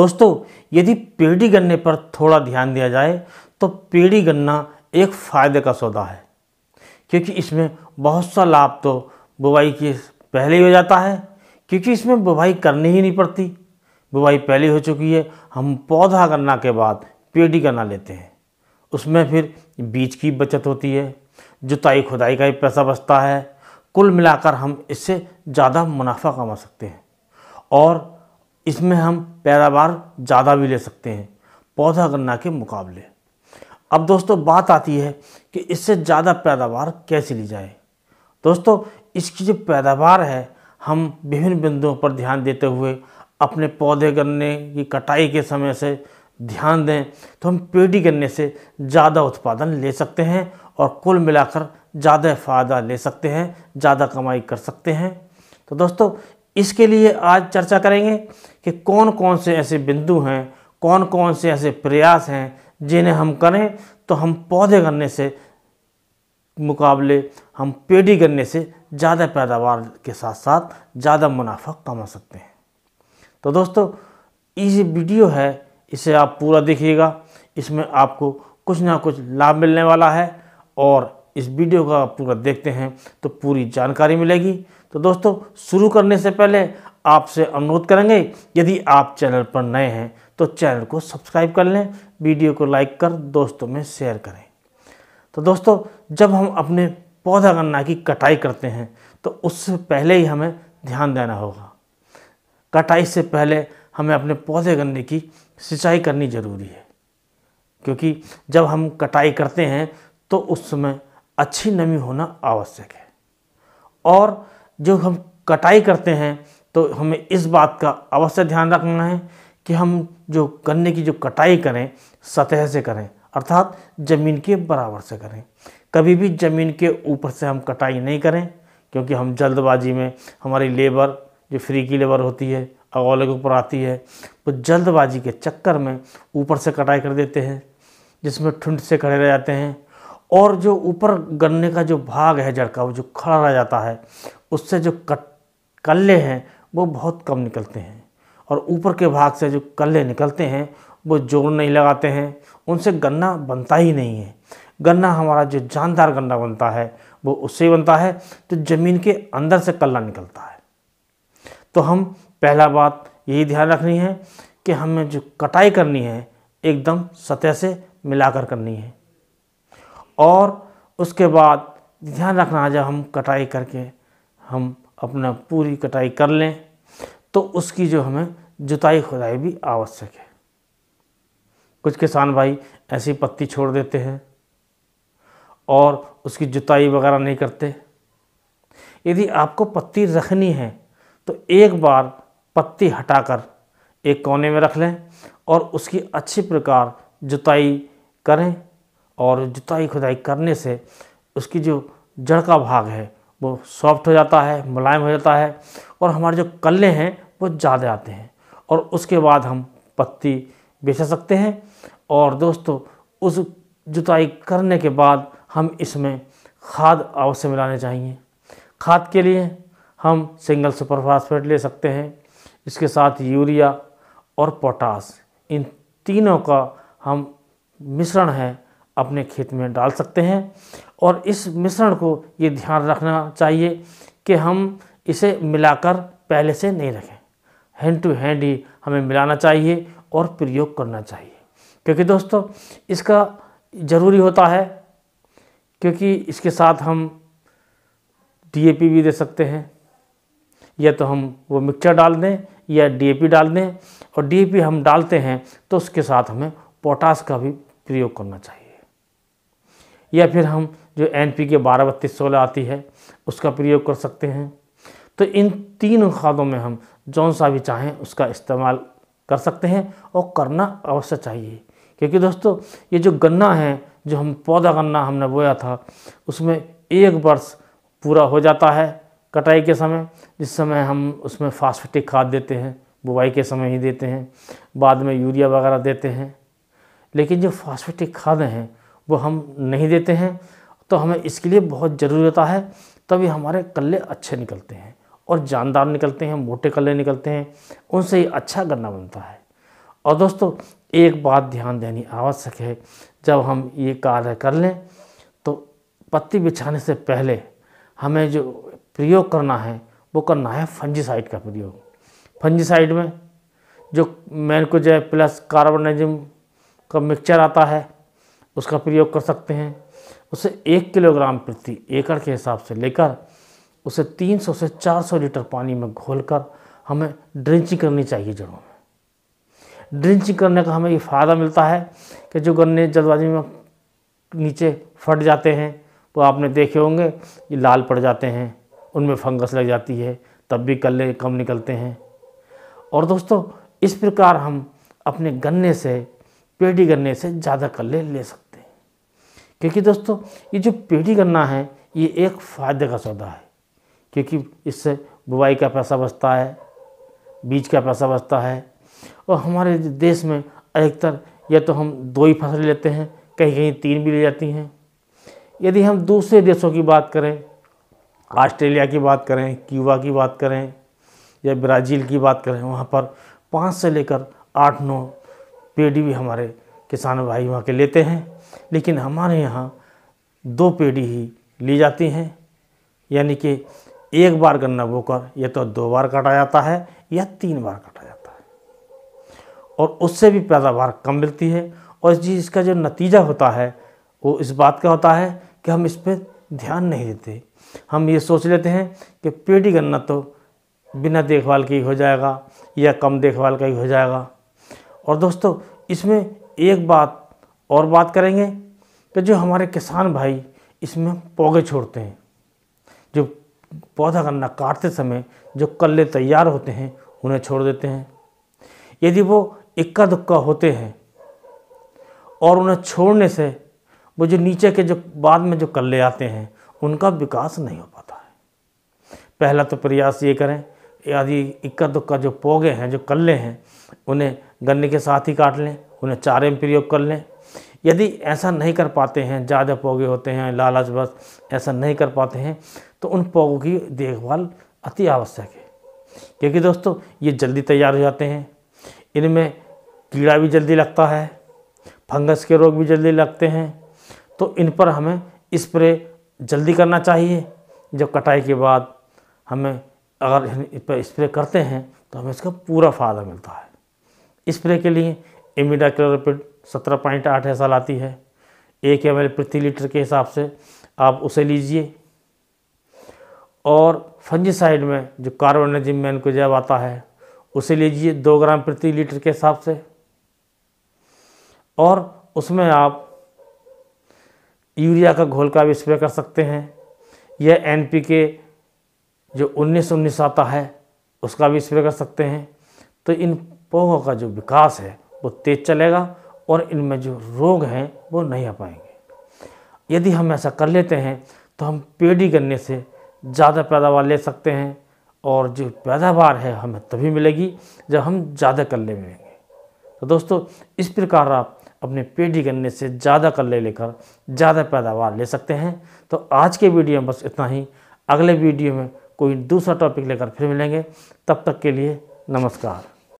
दोस्तों यदि पेड़ी गन्ने पर थोड़ा ध्यान दिया जाए तो पेड़ी गन्ना एक फ़ायदे का सौदा है क्योंकि इसमें बहुत सा लाभ तो बुवाई के पहले ही हो जाता है क्योंकि इसमें बुवाई करनी ही नहीं पड़ती बुवाई पहले हो चुकी है हम पौधा गन्ना के बाद पेडी गन्ना लेते हैं उसमें फिर बीज की बचत होती है जुताई खुदाई का भी पैसा बचता है कुल मिलाकर हम इससे ज़्यादा मुनाफा कमा सकते हैं और इसमें हम पैदावार ज़्यादा भी ले सकते हैं पौधा गन्ना के मुकाबले अब दोस्तों बात आती है कि इससे ज़्यादा पैदावार कैसे ली जाए दोस्तों इसकी जो पैदावार है हम विभिन्न बिंदुओं पर ध्यान देते हुए अपने पौधे गन्ने की कटाई के समय से ध्यान दें तो हम पेटी गन्ने से ज़्यादा उत्पादन ले सकते हैं और कुल मिलाकर ज़्यादा फ़ायदा ले सकते हैं ज़्यादा कमाई कर सकते हैं तो दोस्तों इसके लिए आज चर्चा करेंगे कि कौन कौन से ऐसे बिंदु हैं कौन कौन से ऐसे प्रयास हैं जिन्हें हम करें तो हम पौधे गन्ने से मुकाबले हम पेडी गन्ने से ज़्यादा पैदावार के साथ साथ ज़्यादा मुनाफा कमा सकते हैं तो दोस्तों ये वीडियो है इसे आप पूरा देखिएगा इसमें आपको कुछ ना कुछ लाभ मिलने वाला है और इस वीडियो का पूरा देखते हैं तो पूरी जानकारी मिलेगी तो दोस्तों शुरू करने से पहले आपसे अनुरोध करेंगे यदि आप चैनल पर नए हैं तो चैनल को सब्सक्राइब कर लें वीडियो को लाइक कर दोस्तों में शेयर करें तो दोस्तों जब हम अपने पौधा गन्ना की कटाई करते हैं तो उससे पहले ही हमें ध्यान देना होगा कटाई से पहले हमें अपने पौधे गन्ने की सिंचाई करनी ज़रूरी है क्योंकि जब हम कटाई करते हैं तो उस समय अच्छी नमी होना आवश्यक है और जो हम कटाई करते हैं तो हमें इस बात का अवश्य ध्यान रखना है कि हम जो गन्ने की जो कटाई करें सतह से करें अर्थात ज़मीन के बराबर से करें कभी भी ज़मीन के ऊपर से हम कटाई नहीं करें क्योंकि हम जल्दबाजी में हमारी लेबर जो फ्री की लेबर होती है अगौले के ऊपर आती है वो तो जल्दबाजी के चक्कर में ऊपर से कटाई कर देते हैं जिसमें ठुंड से खड़े रह जाते हैं और जो ऊपर गन्ने का जो भाग है जड़ का वो जो खड़ा रह जाता है उससे जो कट कल्ले हैं वो बहुत कम निकलते हैं और ऊपर के भाग से जो कल्ले निकलते हैं वो जोर नहीं लगाते हैं उनसे गन्ना बनता ही नहीं है गन्ना हमारा जो जानदार गन्ना बनता है वो उससे बनता है तो ज़मीन के अंदर से कल्ला निकलता है तो हम पहला बात यही ध्यान रखनी है कि हमें जो कटाई करनी है एकदम सतह से मिलाकर करनी है और उसके बाद ध्यान रखना जब हम कटाई करके हम अपना पूरी कटाई कर लें तो उसकी जो हमें जुताई खुदाई भी आवश्यक है कुछ किसान भाई ऐसी पत्ती छोड़ देते हैं और उसकी जुताई वगैरह नहीं करते यदि आपको पत्ती रखनी है तो एक बार पत्ती हटाकर एक कोने में रख लें और उसकी अच्छी प्रकार जुताई करें और जुताई खुदाई करने से उसकी जो जड़ का भाग है वो सॉफ्ट हो जाता है मुलायम हो जाता है और हमारे जो कल्ले हैं वो ज़्यादा आते हैं और उसके बाद हम पत्ती बेच सकते हैं और दोस्तों उस जुताई करने के बाद हम इसमें खाद अवश्य मिलाने चाहिए खाद के लिए हम सिंगल सुपरफास्फेट ले सकते हैं इसके साथ यूरिया और पोटास इन तीनों का हम मिश्रण है अपने खेत में डाल सकते हैं और इस मिश्रण को ये ध्यान रखना चाहिए कि हम इसे मिलाकर पहले से नहीं रखें हैंड टू हैंड ही हमें मिलाना चाहिए और प्रयोग करना चाहिए क्योंकि दोस्तों इसका ज़रूरी होता है क्योंकि इसके साथ हम डीएपी भी दे सकते हैं या तो हम वो मिक्सचर डाल दें या डीएपी डाल दें और डीएपी हम डालते हैं तो उसके साथ हमें पोटास का भी प्रयोग करना चाहिए या फिर हम जो एन पी के बारह बत्तीस सोलह आती है उसका प्रयोग कर सकते हैं तो इन तीन खादों में हम जौन सा भी चाहें उसका इस्तेमाल कर सकते हैं और करना अवश्य चाहिए क्योंकि दोस्तों ये जो गन्ना है जो हम पौधा गन्ना हमने बोया था उसमें एक वर्ष पूरा हो जाता है कटाई के समय जिस समय हम उसमें फास्फेटिक खाद देते हैं बुवाई के समय ही देते हैं बाद में यूरिया वगैरह देते हैं लेकिन जो फास्फेटिक खादें हैं वो हम नहीं देते हैं तो हमें इसके लिए बहुत ज़रूरी होता है तभी हमारे कल्ले अच्छे निकलते हैं और जानदार निकलते हैं मोटे कल्ले निकलते हैं उनसे ही अच्छा गन्ना बनता है और दोस्तों एक बात ध्यान देनी आवश्यक है जब हम ये कार्य कर लें तो पत्ती बिछाने से पहले हमें जो प्रयोग करना है वो करना है फंजीसाइड का प्रयोग फंजीसाइड में जो मैनकोजेब प्लस कार्बोनिजम का मिक्सचर आता है उसका प्रयोग कर सकते हैं उसे एक किलोग्राम प्रति एकड़ के हिसाब से लेकर उसे 300 से 400 लीटर पानी में घोलकर हमें ड्रिंचिंग करनी चाहिए जड़ों में ड्रिंचिंग करने का हमें ये फ़ायदा मिलता है कि जो गन्ने जल्दबाजी में नीचे फट जाते हैं वो आपने देखे होंगे ये लाल पड़ जाते हैं उनमें फंगस लग जाती है तब भी कल्ले कम निकलते हैं और दोस्तों इस प्रकार हम अपने गन्ने से पेडी गन्ने से ज़्यादा कल्ले ले सकते हैं क्योंकि दोस्तों ये जो पेडी गन्ना है ये एक फ़ायदे का सौदा है क्योंकि इससे बुवाई का पैसा बचता है बीज का पैसा बचता है और हमारे देश में अधिकतर या तो हम दो ही फसल लेते हैं कहीं कहीं तीन भी ले जाती हैं यदि हम दूसरे देशों की बात करें ऑस्ट्रेलिया की बात करें क्यूबा की बात करें या ब्राज़ील की बात करें वहाँ पर पाँच से लेकर आठ नौ पेड़ी भी हमारे किसान भाई वहाँ के लेते हैं लेकिन हमारे यहाँ दो पेड़ी ही ली जाती हैं यानी कि एक बार गन्ना बोकर या तो दो बार काटा जाता है या तीन बार काटा जाता है और उससे भी पैदावार कम मिलती है और जी इसका जो नतीजा होता है वो इस बात का होता है कि हम इस पर ध्यान नहीं देते हम ये सोच लेते हैं कि पेढ़ी गन्ना तो बिना देखभाल के ही हो जाएगा या कम देखभाल का ही हो जाएगा और दोस्तों इसमें एक बात और बात करेंगे कि जो हमारे किसान भाई इसमें पौधे छोड़ते हैं जो पौधा गन्ना काटते समय जो कल्ले तैयार होते हैं उन्हें छोड़ देते हैं यदि वो इक्का दुक्का होते हैं और उन्हें छोड़ने से वो जो नीचे के जो बाद में जो कल्ले आते हैं उनका विकास नहीं हो पाता है पहला तो प्रयास ये करें यदि इक्का दुक्का जो पौगे हैं जो कल्ले हैं उन्हें गन्ने के साथ ही काट लें उन्हें चारे में प्रयोग कर लें यदि ऐसा नहीं कर पाते हैं ज़्यादा पौगे होते हैं लालच बस ऐसा नहीं कर पाते हैं तो उन पौगों की देखभाल अति आवश्यक है क्योंकि दोस्तों ये जल्दी तैयार हो जाते हैं इनमें कीड़ा भी जल्दी लगता है फंगस के रोग भी जल्दी लगते हैं तो इन पर हमें स्प्रे जल्दी करना चाहिए जब कटाई के बाद हमें अगर इस पर स्प्रे करते हैं तो हमें इसका पूरा फ़ायदा मिलता है स्प्रे के लिए एमिडा क्लोरोपिड सत्रह पॉइंट आठ ऐसा लाती है एक एम प्रति लीटर के हिसाब से आप उसे लीजिए और फंजीसाइड में जो इनको जब आता है उसे लीजिए दो ग्राम प्रति लीटर के हिसाब से और उसमें आप यूरिया का घोल का भी स्प्रे कर सकते हैं यह एनपीके जो उन्नीस उन्नीस आता है उसका भी स्प्रे कर सकते हैं तो इन पौधों का जो विकास है वो तेज चलेगा और इनमें जो रोग हैं वो नहीं आ पाएंगे यदि हम ऐसा कर लेते हैं तो हम पेड़ी गन्ने से ज़्यादा पैदावार ले सकते हैं और जो पैदावार है हमें तभी मिलेगी जब हम ज़्यादा कल्ले मिलेंगे तो दोस्तों इस प्रकार आप अपने पेड़ी गन्ने से ज़्यादा कल्ले लेकर ज़्यादा पैदावार ले सकते हैं तो आज के वीडियो में बस इतना ही अगले वीडियो में कोई दूसरा टॉपिक लेकर फिर मिलेंगे तब तक के लिए नमस्कार